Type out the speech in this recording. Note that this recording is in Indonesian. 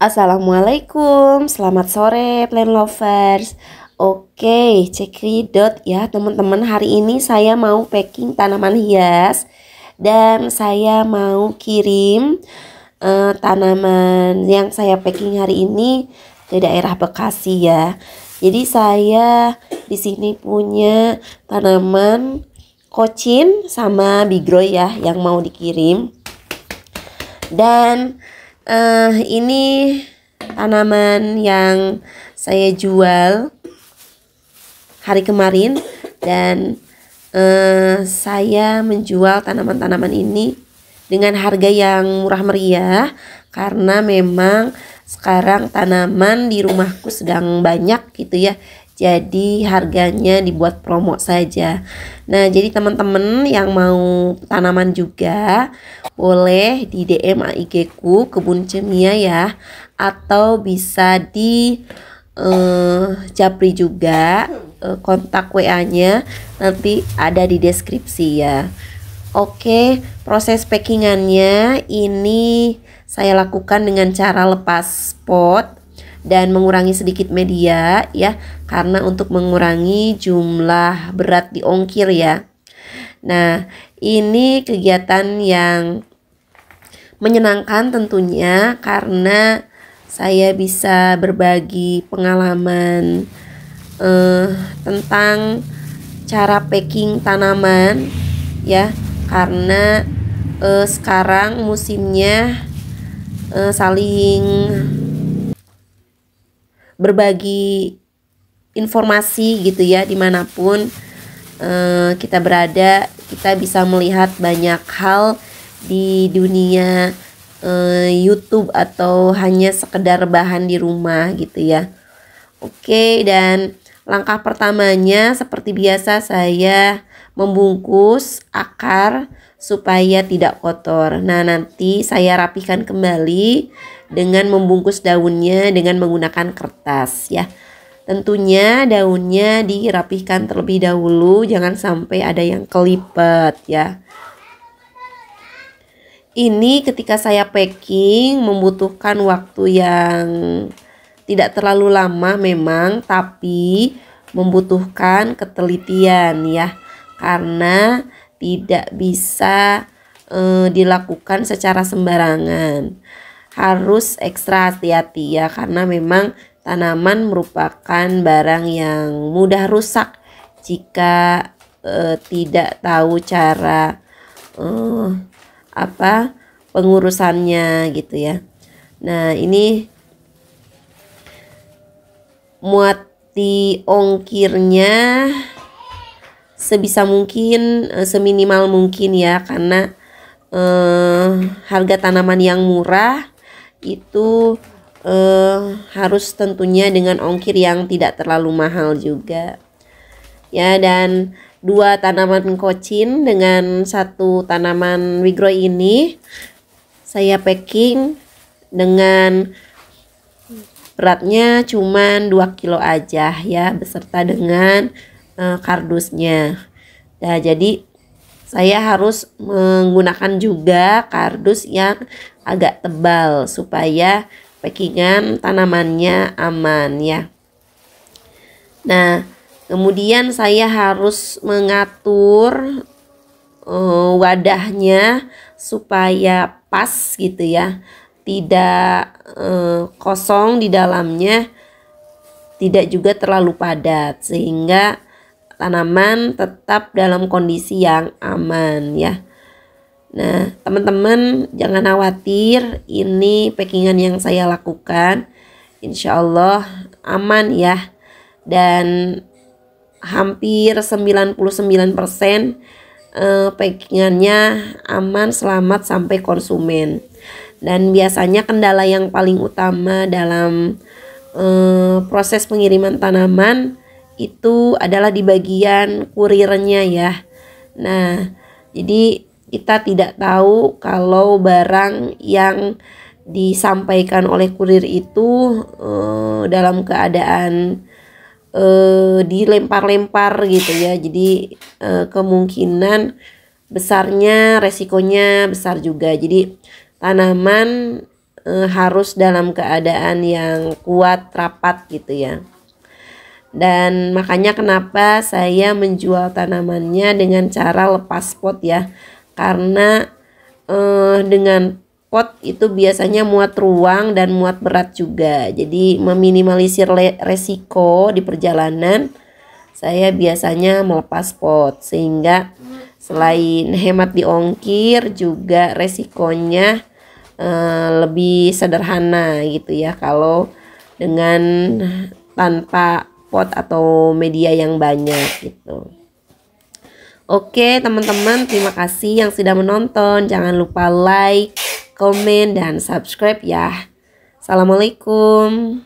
Assalamualaikum, selamat sore plan lovers. Oke, cekidot ya teman-teman. Hari ini saya mau packing tanaman hias dan saya mau kirim uh, tanaman yang saya packing hari ini ke daerah Bekasi ya. Jadi saya di sini punya tanaman kocin sama bigroy ya yang mau dikirim. Dan uh, ini tanaman yang saya jual hari kemarin dan uh, saya menjual tanaman-tanaman ini dengan harga yang murah meriah karena memang sekarang tanaman di rumahku sedang banyak gitu ya jadi harganya dibuat promo saja. Nah, jadi teman-teman yang mau tanaman juga boleh di DM AIG ku kebun cemia ya atau bisa di uh, Japri juga uh, kontak WA-nya nanti ada di deskripsi ya. Oke, proses packingannya ini saya lakukan dengan cara lepas pot dan mengurangi sedikit media ya karena untuk mengurangi jumlah berat di ongkir ya. Nah, ini kegiatan yang menyenangkan tentunya karena saya bisa berbagi pengalaman eh, tentang cara packing tanaman ya karena eh, sekarang musimnya eh, saling berbagi informasi gitu ya dimanapun uh, kita berada kita bisa melihat banyak hal di dunia uh, YouTube atau hanya sekedar bahan di rumah gitu ya oke dan langkah pertamanya seperti biasa saya membungkus akar supaya tidak kotor. Nah, nanti saya rapikan kembali dengan membungkus daunnya dengan menggunakan kertas ya. Tentunya daunnya dirapihkan terlebih dahulu, jangan sampai ada yang kelipet ya. Ini ketika saya packing membutuhkan waktu yang tidak terlalu lama memang, tapi membutuhkan ketelitian ya. Karena tidak bisa e, dilakukan secara sembarangan. Harus ekstra hati-hati ya karena memang tanaman merupakan barang yang mudah rusak jika e, tidak tahu cara e, apa pengurusannya gitu ya. Nah, ini muat di ongkirnya sebisa mungkin eh, seminimal mungkin ya karena eh, harga tanaman yang murah itu eh, harus tentunya dengan ongkir yang tidak terlalu mahal juga ya dan dua tanaman kocin dengan satu tanaman wigro ini saya packing dengan beratnya cuman 2 kilo aja ya beserta dengan Eh, kardusnya. Nah, jadi saya harus menggunakan juga kardus yang agak tebal supaya packingan tanamannya aman ya. Nah, kemudian saya harus mengatur uh, wadahnya supaya pas gitu ya. Tidak uh, kosong di dalamnya, tidak juga terlalu padat sehingga tanaman tetap dalam kondisi yang aman ya. Nah, teman-teman jangan khawatir, ini packingan yang saya lakukan insya Allah aman ya. Dan hampir 99% persen eh, packingannya aman, selamat sampai konsumen. Dan biasanya kendala yang paling utama dalam eh, proses pengiriman tanaman itu adalah di bagian kurirnya ya. Nah, jadi kita tidak tahu kalau barang yang disampaikan oleh kurir itu uh, dalam keadaan uh, dilempar-lempar gitu ya. Jadi uh, kemungkinan besarnya resikonya besar juga. Jadi tanaman harus dalam keadaan yang kuat, rapat gitu ya dan makanya kenapa saya menjual tanamannya dengan cara lepas pot ya karena eh, dengan pot itu biasanya muat ruang dan muat berat juga jadi meminimalisir resiko di perjalanan saya biasanya melepas pot sehingga selain hemat di ongkir juga resikonya eh, lebih sederhana gitu ya kalau dengan tanpa spot atau media yang banyak gitu. Oke teman-teman terima kasih yang sudah menonton. Jangan lupa like, komen, dan subscribe ya. Assalamualaikum.